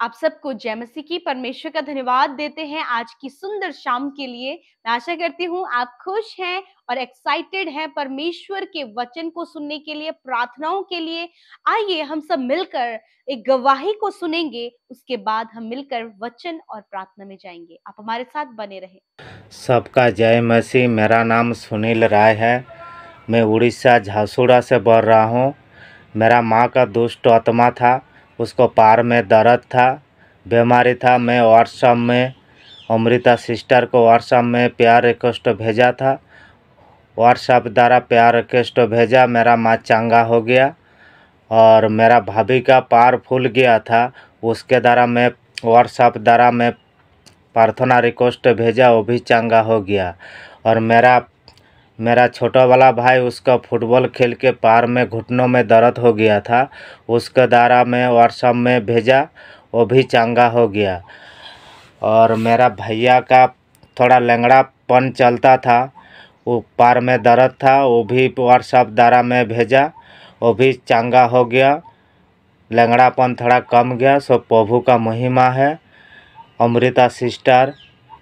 आप सबको जय मसीह की परमेश्वर का धन्यवाद देते हैं आज की सुंदर शाम के लिए मैं आशा करती हूँ आप खुश हैं और एक्साइटेड हैं परमेश्वर के वचन को सुनने के लिए प्रार्थनाओं के लिए आइए हम सब मिलकर एक गवाही को सुनेंगे उसके बाद हम मिलकर वचन और प्रार्थना में जाएंगे आप हमारे साथ बने रहे सबका जय मसीह मेरा नाम सुनील राय है मैं उड़ीसा झासूड़ा से बोल रहा हूँ मेरा माँ का दुष्ट आत्मा था उसको पार में दर्द था बीमारी था मैं व्हाट्सअप में अमृता सिस्टर को व्हाट्सअप में प्यार रिक्वेस्ट भेजा था व्हाट्सअप द्वारा प्यार रिक्वेस्ट भेजा मेरा माँ चंगा हो गया और मेरा भाभी का पार फूल गया था उसके द्वारा मैं व्हाट्सअप द्वारा मैं प्रार्थना रिक्वेस्ट भेजा वो भी चंगा हो गया और मेरा मेरा छोटा वाला भाई उसका फुटबॉल खेल के पार में घुटनों में दर्द हो गया था उसका द्वारा मैं व्हाट्सअप में भेजा वो भी चंगा हो गया और मेरा भैया का थोड़ा लंगड़ापन चलता था वो पार में दर्द था वो भी व्हाट्सअप द्वारा मैं भेजा वो भी चंगा हो गया लंगड़ापन थोड़ा कम गया सो प्रभु का महिमा है अमृता सिस्टर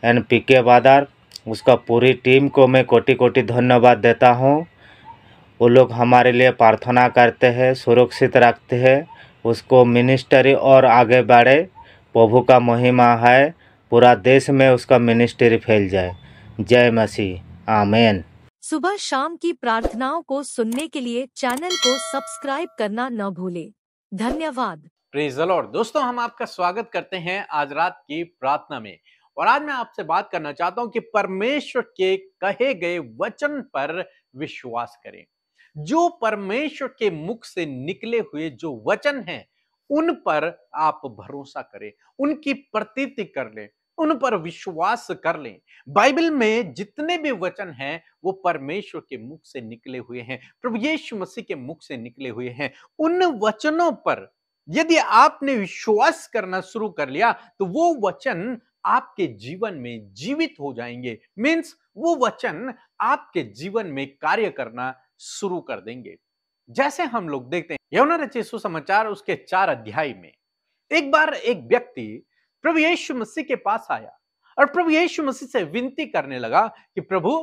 एंड पी के बादर उसका पूरी टीम को मैं कोटि कोटि धन्यवाद देता हूँ वो लोग हमारे लिए प्रार्थना करते हैं सुरक्षित रखते हैं उसको मिनिस्ट्री और आगे बढ़े प्रभु का महिमा है पूरा देश में उसका मिनिस्ट्री फैल जाए जय मसीह आमेन सुबह शाम की प्रार्थनाओं को सुनने के लिए चैनल को सब्सक्राइब करना न भूले धन्यवाद दोस्तों हम आपका स्वागत करते हैं आज रात की प्रार्थना में और आज मैं आपसे बात करना चाहता हूं कि परमेश्वर के कहे गए वचन पर विश्वास करें जो परमेश्वर के मुख से निकले हुए जो वचन हैं उन पर आप भरोसा करें उनकी प्रतीति कर लें उन पर विश्वास कर लें बाइबल में जितने भी वचन हैं वो परमेश्वर के मुख से निकले हुए हैं प्रभु यीशु मसीह के मुख से निकले हुए हैं उन वचनों पर यदि आपने विश्वास करना शुरू कर लिया तो वो वचन आपके जीवन में जीवित हो जाएंगे मीन्स वो वचन आपके जीवन में कार्य करना शुरू कर देंगे जैसे हम लोग देखते हैं यमुना रचित सुसमाचार उसके चार अध्याय में एक बार एक व्यक्ति प्रभु यीशु मसीह के पास आया और प्रभु यीशु मसीह से विनती करने लगा कि प्रभु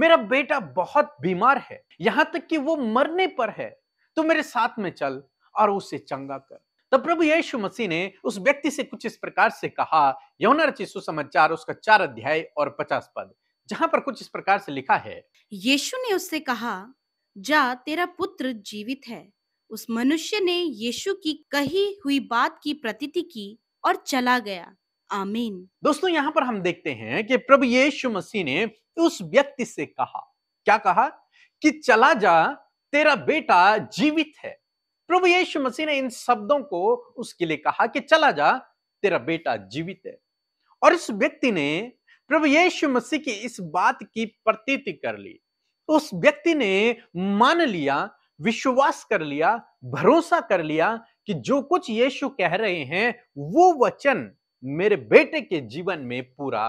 मेरा बेटा बहुत बीमार है यहां तक कि वो मरने पर है तो मेरे साथ में चल और उसे चंगा कर तब प्रभु यीशु मसीह ने उस व्यक्ति से कुछ इस प्रकार से कहा यौन रचित सुसमाचार उसका चार अध्याय और पचास पद जहाँ पर कुछ इस प्रकार से लिखा है यीशु ने उससे कहा जा तेरा पुत्र जीवित है उस मनुष्य ने यीशु की कही हुई बात की प्रतिति की और चला गया आमीन दोस्तों यहाँ पर हम देखते हैं कि प्रभु यीशु मसीह ने उस व्यक्ति से कहा क्या कहा कि चला जा तेरा बेटा जीवित है प्रभु यीशु मसीह ने इन शब्दों को उसके लिए कहा कि चला जा तेरा बेटा जीवित है और इस व्यक्ति ने प्रभु यीशु मसीह की इस बात की प्रतीति कर ली उस व्यक्ति ने मान लिया विश्वास कर लिया भरोसा कर लिया कि जो कुछ यीशु कह रहे हैं वो वचन मेरे बेटे के जीवन में पूरा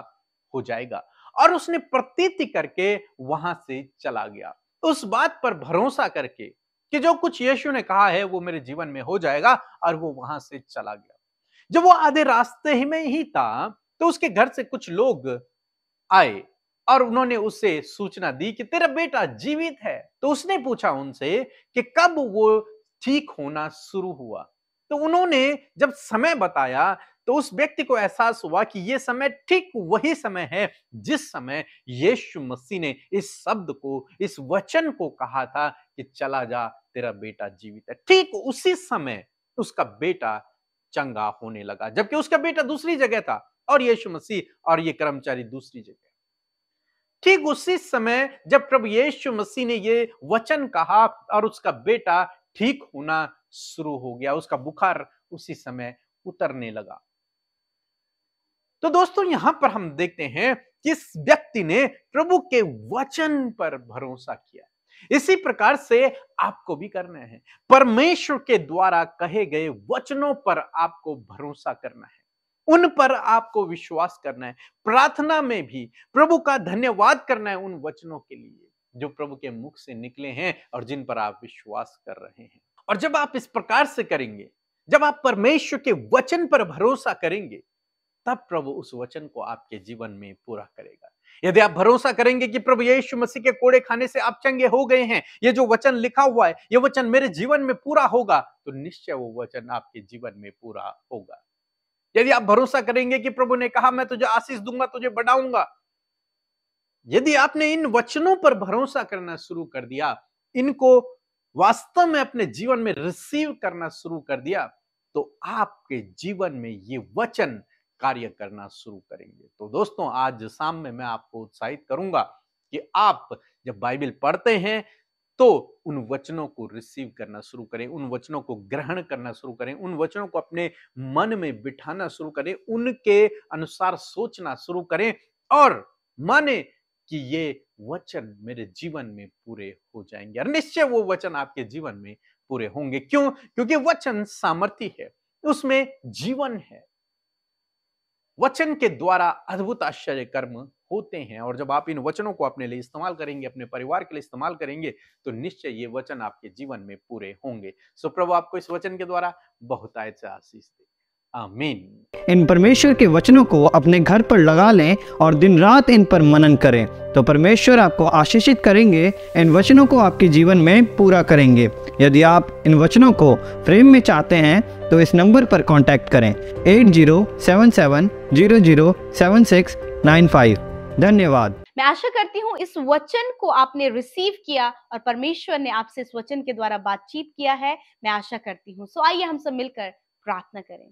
हो जाएगा और उसने प्रतीति करके वहां से चला गया उस बात पर भरोसा करके कि जो कुछ यीशु ने कहा है वो मेरे जीवन में हो जाएगा और वो वहां से चला गया जब वो आधे रास्ते ही में ही था तो उसके घर से कुछ लोग आए और उन्होंने उसे सूचना दी कि तेरा बेटा जीवित है तो उसने पूछा उनसे कि कब वो ठीक होना शुरू हुआ तो उन्होंने जब समय बताया तो उस व्यक्ति को एहसास हुआ कि यह समय ठीक वही समय है जिस समय यीशु मसीह ने इस शब्द को इस वचन को कहा था कि चला जा तेरा बेटा जीवित है ठीक उसी समय उसका बेटा चंगा होने लगा जबकि उसका बेटा दूसरी जगह था और यीशु मसीह और ये कर्मचारी दूसरी जगह ठीक उसी समय जब प्रभु यीशु मसीह ने ये वचन कहा और उसका बेटा ठीक होना शुरू हो गया उसका बुखार उसी समय उतरने लगा तो दोस्तों यहां पर हम देखते हैं किस व्यक्ति ने प्रभु के वचन पर भरोसा किया इसी प्रकार से आपको भी करना है परमेश्वर के द्वारा कहे गए वचनों पर आपको भरोसा करना है उन पर आपको विश्वास करना है प्रार्थना में भी प्रभु का धन्यवाद करना है उन वचनों के लिए जो प्रभु के मुख से निकले हैं और जिन पर आप विश्वास कर रहे हैं और जब आप इस प्रकार से करेंगे जब आप परमेश्वर के वचन पर भरोसा करेंगे तब प्रभु उस वचन को आपके जीवन में पूरा करेगा यदि आप भरोसा करेंगे कि प्रभु यीशु मसीह के कोड़े खाने से आप चंगे हो गए हैं ये जो वचन लिखा हुआ है ये वचन मेरे जीवन में पूरा होगा तो निश्चय वो वचन आपके जीवन में पूरा होगा यदि आप भरोसा करेंगे कि प्रभु ने कहा मैं तुझे आशीष दूंगा तुझे बढ़ाऊंगा यदि आपने इन वचनों पर भरोसा करना शुरू कर दिया इनको वास्तव में अपने जीवन में रिसीव करना शुरू कर दिया तो आपके जीवन में ये वचन कार्य करना शुरू करेंगे तो दोस्तों आज शाम में मैं आपको उत्साहित करूंगा कि आप जब बाइबल पढ़ते हैं तो उन वचनों को रिसीव करना शुरू करें उन वचनों को ग्रहण करना शुरू करें उन वचनों को अपने मन में बिठाना शुरू करें उनके अनुसार सोचना शुरू करें और माने कि ये वचन मेरे जीवन में पूरे हो जाएंगे और निश्चय वो वचन आपके जीवन में पूरे होंगे क्यों क्योंकि वचन सामर्थ्य है उसमें जीवन है वचन के द्वारा अद्भुत आश्चर्य कर्म होते हैं और जब आप इन वचनों को अपने लिए इस्तेमाल करेंगे अपने परिवार के लिए इस्तेमाल करेंगे तो निश्चय ये वचन आपके जीवन में पूरे होंगे सो प्रभु आपको इस वचन के द्वारा बहुत से आशीष दे आमीन इन परमेश्वर के वचनों को अपने घर पर लगा लें और दिन रात इन पर मनन करें तो परमेश्वर आपको आशीषित करेंगे इन वचनों को आपके जीवन में पूरा करेंगे यदि आप इन वचनों को फ्रेम में चाहते हैं तो इस नंबर पर कॉन्टैक्ट करें eight zero seven seven zero zero seven six nine five धन्यवाद मैं आशा करती हूँ इस वचन को आपने रिसीव किया और परमेश्वर ने आपसे इस वचन के द्वारा बातचीत किया है मैं आशा करती हूँ सो आइए हम सब मिलकर प्रार्थना करें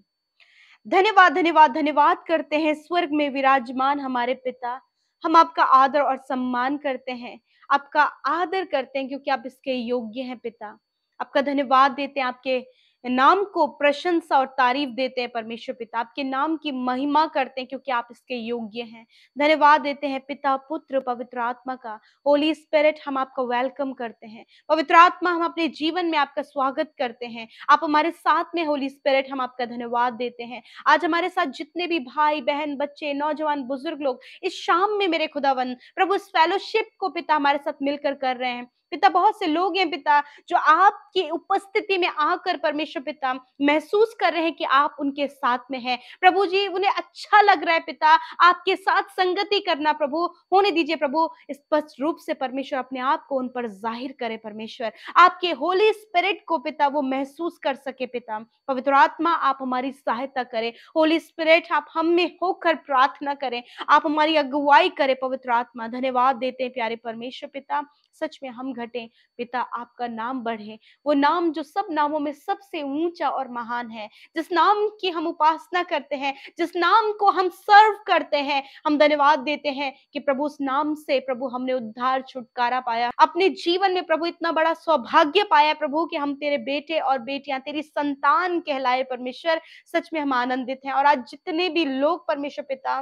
धन्यवाद धन्यवाद धन्यवाद करते हैं स्वर्ग में विराजमान हमारे पिता हम आपका आदर और सम्मान करते हैं आपका आदर करते हैं क्योंकि आप इसके योग्य हैं पिता आपका धन्यवाद देते हैं आपके नाम को प्रशंसा और तारीफ देते हैं परमेश्वर पिता आपके नाम की महिमा करते हैं क्योंकि आप इसके योग्य हैं धन्यवाद देते हैं पिता पुत्र पवित्र आत्मा का होली स्पिरिट हम आपका वेलकम करते हैं पवित्र आत्मा हम अपने जीवन में आपका स्वागत करते हैं आप हमारे साथ में होली स्पिरिट हम आपका धन्यवाद देते हैं आज हमारे साथ जितने भी भाई बहन बच्चे नौजवान बुजुर्ग लोग इस शाम में मेरे खुदावन प्रभु इस फेलोशिप को पिता हमारे साथ मिलकर कर रहे हैं पिता बहुत से लोग हैं पिता जो आपकी उपस्थिति में आकर परमेश्वर पिता महसूस कर रहे हैं कि आप उनके साथ में हैं प्रभु जी उन्हें अच्छा लग रहा है पिता आपके साथ संगति करना प्रभु होने दीजिए प्रभु स्पष्ट रूप से परमेश्वर अपने आप को उन पर जाहिर करे परमेश्वर आपके होली स्पिरिट को पिता वो महसूस कर सके पिता पवित्र आत्मा आप हमारी सहायता करें होली स्पिरिट आप हम में होकर प्रार्थना करें आप हमारी अगुवाई करें पवित्र आत्मा धन्यवाद देते हैं प्यारे परमेश्वर पिता सच में हम घटे पिता आपका नाम बढ़े वो नाम जो सब नामों में सबसे ऊंचा और महान है जिस नाम की हम उपासना करते हैं जिस नाम को हम सर्व करते हैं हम धन्यवाद देते हैं कि प्रभु उस नाम से प्रभु हमने उद्धार छुटकारा पाया अपने जीवन में प्रभु इतना बड़ा सौभाग्य पाया प्रभु कि हम तेरे बेटे और बेटियां तेरी संतान कहलाए परमेश्वर सच में हम आनंदित हैं और आज जितने भी लोग परमेश्वर पिता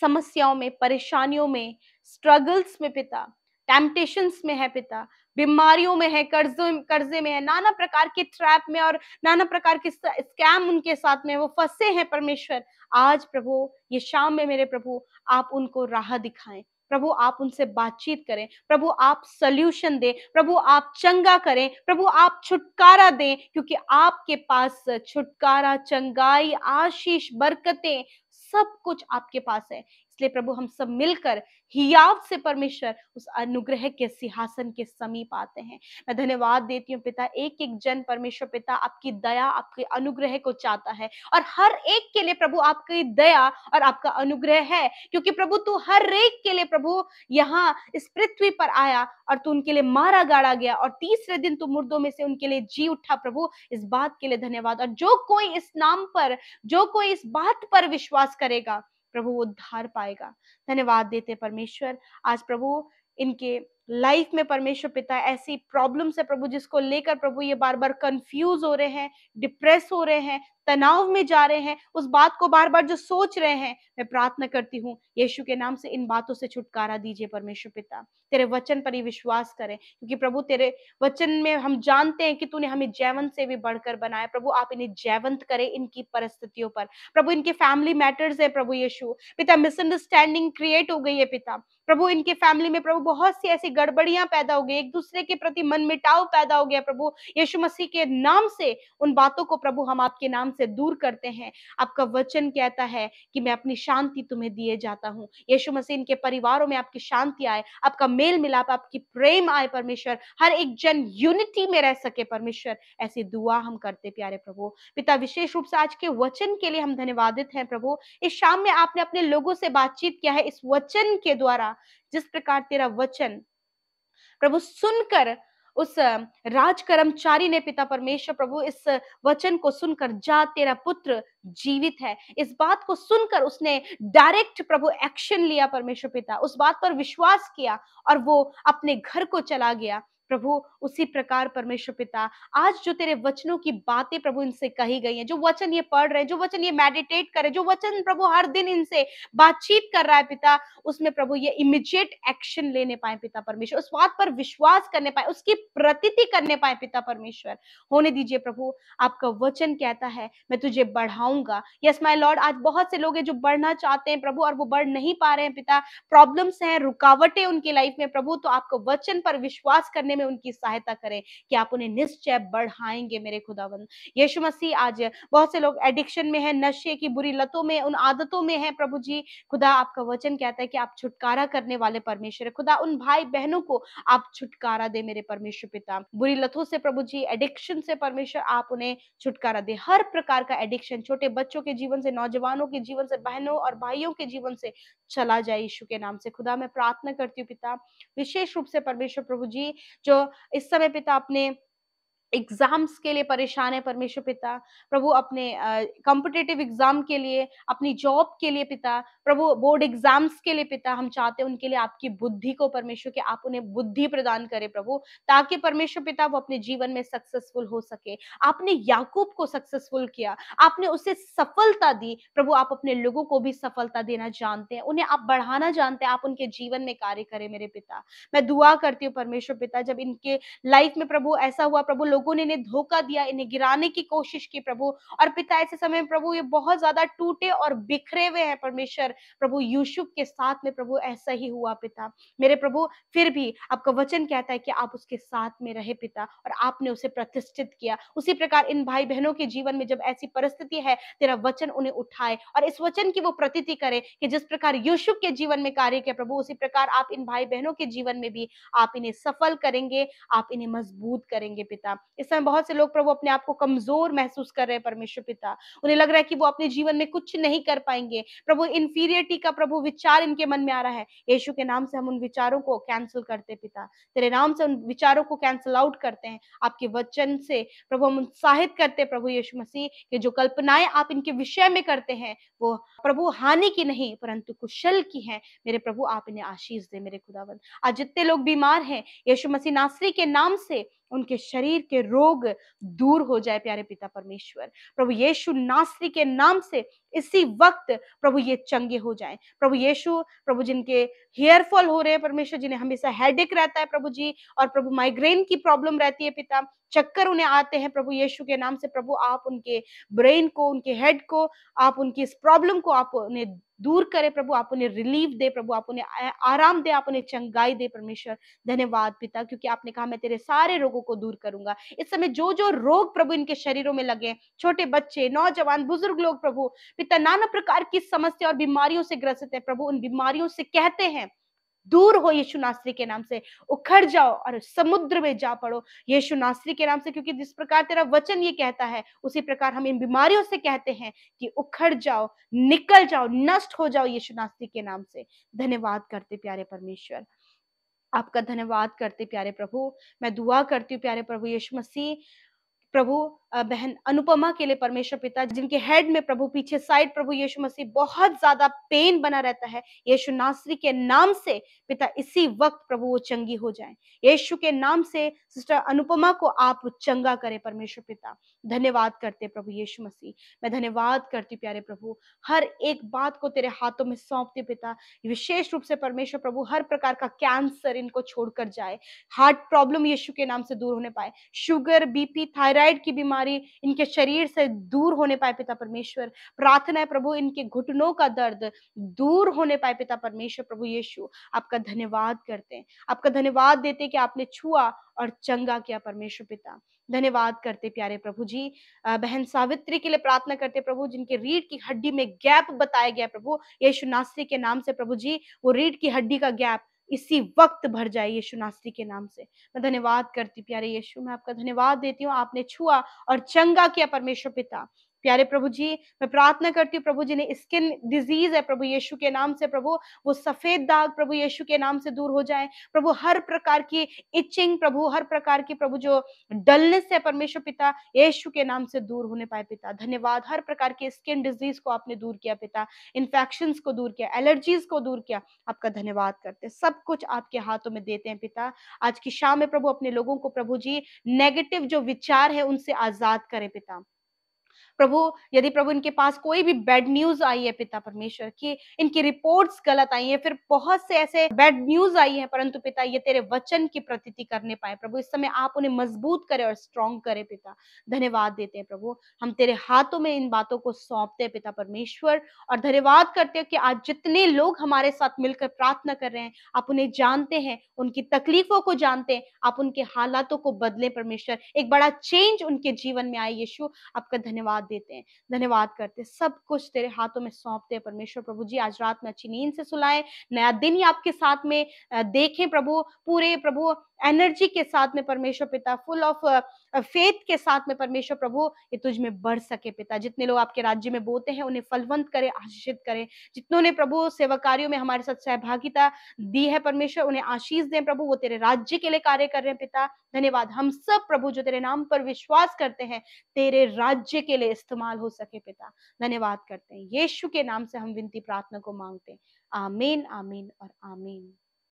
समस्याओं में परेशानियों में स्ट्रगल्स में पिता टेम्पटेशंस में है पिता बीमारियों में है कर्जों कर्जे में है नाना प्रकार के ट्रैप में और नाना प्रकार के स्कैम उनके साथ में वो फंसे हैं परमेश्वर आज प्रभु ये शाम में मेरे प्रभु आप उनको राह दिखाएं प्रभु आप उनसे बातचीत करें प्रभु आप सल्यूशन दें प्रभु आप चंगा करें प्रभु आप छुटकारा दें क्योंकि आपके पास छुटकारा चंगाई आशीष बरकतें सब कुछ आपके पास है इसलिए प्रभु हम सब मिलकर हियाव से परमेश्वर उस अनुग्रह के सिंहासन के समीप आते हैं मैं धन्यवाद देती हूँ पिता एक एक जन परमेश्वर पिता आपकी दया आपके अनुग्रह को चाहता है और हर एक के लिए प्रभु आपकी दया और आपका अनुग्रह है क्योंकि प्रभु तू हर एक के लिए प्रभु यहाँ इस पृथ्वी पर आया और तू उनके लिए मारा गाड़ा गया और तीसरे दिन तू मुर्दों में से उनके लिए जी उठा प्रभु इस बात के लिए धन्यवाद और जो कोई इस नाम पर जो कोई इस बात पर विश्वास करेगा प्रभु उद्धार पाएगा धन्यवाद देते परमेश्वर आज प्रभु इनके लाइफ में परमेश्वर पिता ऐसी प्रॉब्लम है प्रभु जिसको लेकर प्रभु ये बार बार कंफ्यूज हो रहे हैं डिप्रेस हो रहे हैं तनाव में जा रहे हैं उस बात को बार बार जो सोच रहे हैं मैं प्रार्थना करती हूँ यीशु के नाम से इन बातों से छुटकारा दीजिए परमेश्वर पिता तेरे वचन पर ही विश्वास करें क्योंकि प्रभु तेरे वचन में हम जानते हैं कि तूने हमें जैवंत से भी बढ़कर बनाया प्रभु आप इन्हें जैवंत करें इनकी परिस्थितियों पर प्रभु इनके फैमिली मैटर्स है प्रभु यीशु पिता मिसअंडरस्टैंडिंग क्रिएट हो गई है पिता प्रभु इनके फैमिली में प्रभु बहुत सी ऐसी गड़बड़ियां पैदा हो गई एक दूसरे के प्रति मन मिटाव पैदा हो गया प्रभु यीशु मसीह के नाम से उन बातों को प्रभु हम आपके नाम से दूर करते हैं आपका वचन कहता है कि मैं अपनी शांति तुम्हें दिए जाता हूँ यीशु मसीह इनके परिवारों में आपकी शांति आए आपका मेल मिलाप आपकी प्रेम आए परमेश्वर हर एक जन यूनिटी में रह सके परमेश्वर ऐसी दुआ हम करते प्यारे प्रभु पिता विशेष रूप से आज के वचन के लिए हम धन्यवादित हैं प्रभु इस शाम में आपने अपने लोगों से बातचीत किया है इस वचन के द्वारा जिस प्रकार तेरा वचन प्रभु सुनकर उस राज कर्मचारी ने पिता परमेश्वर प्रभु इस वचन को सुनकर जा तेरा पुत्र जीवित है इस बात को सुनकर उसने डायरेक्ट प्रभु एक्शन लिया परमेश्वर पिता उस बात पर विश्वास किया और वो अपने घर को चला गया प्रभु उसी प्रकार परमेश्वर पिता आज जो तेरे वचनों की बातें प्रभु इनसे कही गई हैं जो वचन ये पढ़ रहे हैं जो वचन ये मेडिटेट कर रहे हैं जो वचन प्रभु हर दिन इनसे बातचीत कर रहा है पिता उसमें प्रभु ये इमिजिएट एक्शन लेने पाए पिता परमेश्वर उस बात पर विश्वास करने पाए उसकी प्रतिति करने पाए पिता परमेश्वर होने दीजिए प्रभु आपका वचन कहता है मैं तुझे बढ़ाऊंगा यस माई लॉर्ड आज बहुत से लोग हैं जो बढ़ना चाहते हैं प्रभु और वो बढ़ नहीं पा रहे हैं पिता प्रॉब्लम्स हैं रुकावटें उनकी लाइफ में प्रभु तो आपको वचन पर विश्वास करने में में उनकी सहायता करें कि आप उन्हें निश्चय बढ़ाएंगे मेरे खुदावन यीशु मसीह आज बहुत से लोग एडिक्शन में है नशे की बुरी लतों में उन आदतों में है प्रभु जी खुदा आपका वचन कहता है कि आप छुटकारा करने वाले परमेश्वर है खुदा उन भाई बहनों को आप छुटकारा दे मेरे परमेश्वर पिता बुरी लतों से प्रभु जी एडिक्शन से परमेश्वर आप उन्हें छुटकारा दे हर प्रकार का एडिक्शन छोटे बच्चों के जीवन से नौजवानों के जीवन से बहनों और भाइयों के जीवन से चला जाए यीशु के नाम से खुदा मैं प्रार्थना करती हूँ पिता विशेष रूप से परमेश्वर प्रभु जी जो जो इस समय पिता तो अपने एग्जाम्स के लिए परेशान है परमेश्वर पिता प्रभु अपने कॉम्पिटेटिव एग्जाम के लिए अपनी जॉब के लिए पिता प्रभु बोर्ड एग्जाम्स के लिए पिता हम चाहते हैं उनके लिए आपकी बुद्धि को परमेश्वर के आप उन्हें बुद्धि प्रदान करें प्रभु ताकि परमेश्वर पिता वो अपने जीवन में सक्सेसफुल हो सके आपने याकूब को सक्सेसफुल किया आपने उसे सफलता दी प्रभु आप अपने लोगों को भी सफलता देना जानते हैं उन्हें आप बढ़ाना जानते हैं आप उनके जीवन में कार्य करें मेरे पिता मैं दुआ करती हूँ परमेश्वर पिता जब इनके लाइफ में प्रभु ऐसा हुआ प्रभु लोग लोगों ने इन्हें धोखा दिया इन्हें गिराने की कोशिश की प्रभु और पिता ऐसे समय प्रभु ये बहुत ज्यादा टूटे और बिखरे हुए हैं परमेश्वर प्रभु यूसुफ के साथ में प्रभु ऐसा ही हुआ पिता मेरे प्रभु फिर भी आपका वचन कहता है कि आप उसके साथ में रहे पिता और आपने उसे प्रतिष्ठित किया उसी प्रकार इन भाई बहनों के जीवन में जब ऐसी परिस्थिति है तेरा वचन उन्हें उठाए और इस वचन की वो प्रतिति करे कि जिस प्रकार यूसुफ के जीवन में कार्य किया प्रभु उसी प्रकार आप इन भाई बहनों के जीवन में भी आप इन्हें सफल करेंगे आप इन्हें मजबूत करेंगे पिता इस समय बहुत से लोग प्रभु अपने आप को कमजोर महसूस कर रहे हैं परमेश्वर पिता उन्हें लग रहा है कि वो अपने जीवन में कुछ नहीं कर पाएंगे प्रभु इन्फीरियरिटी का प्रभु विचार इनके मन में आ रहा है यीशु के नाम से हम उन विचारों को कैंसिल करते पिता तेरे नाम से उन विचारों को कैंसिल आउट करते हैं आपके वचन से प्रभु हम उत्साहित करते प्रभु यीशु मसीह के जो कल्पनाएं आप इनके विषय में करते हैं वो प्रभु हानि की नहीं परंतु कुशल की है मेरे प्रभु आप इन्हें आशीष दे मेरे खुदावन आज जितने लोग बीमार हैं यीशु मसीह नासरी के नाम से उनके शरीर के रोग दूर हो जाए प्यारे पिता परमेश्वर प्रभु यीशु नासरी के नाम से इसी वक्त प्रभु ये चंगे हो जाए प्रभु यीशु प्रभु जिनके हेयर फॉल हो रहे हैं परमेश्वर जिन्हें हमेशा हेडेक रहता है प्रभु जी और प्रभु माइग्रेन की प्रॉब्लम रहती है पिता चक्कर उन्हें आते हैं प्रभु यीशु के नाम से प्रभु आप उनके ब्रेन को उनके हेड को आप उनकी इस प्रॉब्लम को आप उन्हें दूर करे प्रभु आप उन्हें रिलीफ दे प्रभु आप उन्हें आराम दे आप उन्हें चंगाई दे परमेश्वर धन्यवाद पिता क्योंकि आपने कहा मैं तेरे सारे रोगों को दूर करूंगा इस समय जो जो रोग प्रभु इनके शरीरों में लगे छोटे बच्चे नौजवान बुजुर्ग लोग प्रभु पिता नाना प्रकार की समस्या और बीमारियों से ग्रसित है प्रभु उन बीमारियों से कहते हैं दूर हो यीशु नासरी के नाम से उखड़ जाओ और समुद्र में जा पड़ो यीशु नासरी के नाम से क्योंकि जिस प्रकार तेरा वचन ये कहता है उसी प्रकार हम इन बीमारियों से कहते हैं कि उखड़ जाओ निकल जाओ नष्ट हो जाओ यीशु नासरी के नाम से धन्यवाद करते प्यारे परमेश्वर आपका धन्यवाद करते प्यारे प्रभु मैं दुआ करती हूँ प्यारे प्रभु यीशु मसीह प्रभु बहन अनुपमा के लिए परमेश्वर पिता जिनके हेड में प्रभु पीछे साइड प्रभु यीशु मसीह बहुत ज्यादा पेन बना रहता है यीशु नासरी के नाम से पिता इसी वक्त प्रभु वो चंगी हो जाए यीशु के नाम से सिस्टर अनुपमा को आप चंगा करें परमेश्वर पिता धन्यवाद करते प्रभु यीशु मसीह मैं धन्यवाद करती प्यारे प्रभु हर एक बात को तेरे हाथों में सौंपती पिता विशेष रूप से परमेश्वर प्रभु हर प्रकार का कैंसर इनको छोड़कर जाए हार्ट प्रॉब्लम यीशु के नाम से दूर होने पाए शुगर बीपी थायराइड की बीमारी बीमारी इनके शरीर से दूर होने पाए पिता परमेश्वर प्रार्थना है प्रभु इनके घुटनों का दर्द दूर होने पाए पिता परमेश्वर प्रभु यीशु आपका धन्यवाद करते हैं आपका धन्यवाद देते कि आपने छुआ और चंगा किया परमेश्वर पिता धन्यवाद करते प्यारे प्रभु जी बहन सावित्री के लिए प्रार्थना करते प्रभु जिनके रीढ़ की हड्डी में गैप बताया गया प्रभु यीशु नास्ती के नाम से प्रभु जी वो रीढ़ की हड्डी का गैप इसी वक्त भर जाए यीशु नासरी के नाम से मैं धन्यवाद करती प्यारे यीशु मैं आपका धन्यवाद देती हूँ आपने छुआ और चंगा किया परमेश्वर पिता प्यारे प्रभु जी मैं प्रार्थना करती हूँ प्रभु जी ने स्किन डिजीज है प्रभु यीशु के नाम से प्रभु वो सफेद दाग प्रभु यीशु के नाम से दूर हो जाए प्रभु हर प्रकार की इचिंग प्रभु हर प्रकार की प्रभु जो डलनेस है परमेश्वर पिता यीशु के नाम से दूर होने पाए पिता धन्यवाद हर प्रकार के स्किन डिजीज को आपने दूर किया पिता इन्फेक्शन को दूर किया एलर्जीज को दूर किया आपका धन्यवाद करते हैं सब कुछ आपके हाथों में देते हैं पिता आज की शाम में प्रभु अपने लोगों को प्रभु जी नेगेटिव जो विचार है उनसे आजाद करें पिता प्रभु यदि प्रभु इनके पास कोई भी बैड न्यूज आई है पिता परमेश्वर की इनकी रिपोर्ट्स गलत आई है फिर बहुत से ऐसे बैड न्यूज आई है परंतु पिता ये तेरे वचन की प्रतीति करने पाए प्रभु इस समय आप उन्हें मजबूत करें और स्ट्रांग करें पिता धन्यवाद देते हैं प्रभु हम तेरे हाथों में इन बातों को सौंपते हैं पिता परमेश्वर और धन्यवाद करते हैं कि आज जितने लोग हमारे साथ मिलकर प्रार्थना कर रहे हैं आप उन्हें जानते हैं उनकी तकलीफों को जानते हैं आप उनके हालातों को बदले परमेश्वर एक बड़ा चेंज उनके जीवन में आए यीशु आपका धन्यवाद धन्यवाद देते हैं धन्यवाद करते हैं सब कुछ तेरे हाथों में सौंपते हैं परमेश्वर प्रभु जी आज रात में अच्छी नींद से सुलाए नया दिन ही आपके साथ में देखें प्रभु पूरे प्रभु एनर्जी के साथ में परमेश्वर पिता फुल ऑफ फेथ के साथ में परमेश्वर प्रभु ये तुझ में बढ़ सके पिता जितने लोग आपके राज्य में बोते हैं उन्हें फलवंत करे आशीषित करे जितनों ने प्रभु सेवा कार्यो में हमारे साथ सहभागिता दी है परमेश्वर उन्हें आशीष दें प्रभु वो तेरे राज्य के लिए कार्य कर रहे हैं पिता धन्यवाद हम सब प्रभु जो तेरे नाम पर विश्वास करते हैं तेरे राज्य के लिए इस्तेमाल हो सके पिता धन्यवाद करते हैं यीशु के नाम से हम विनती प्रार्थना को मांगते हैं आमीन आमीन और आमीन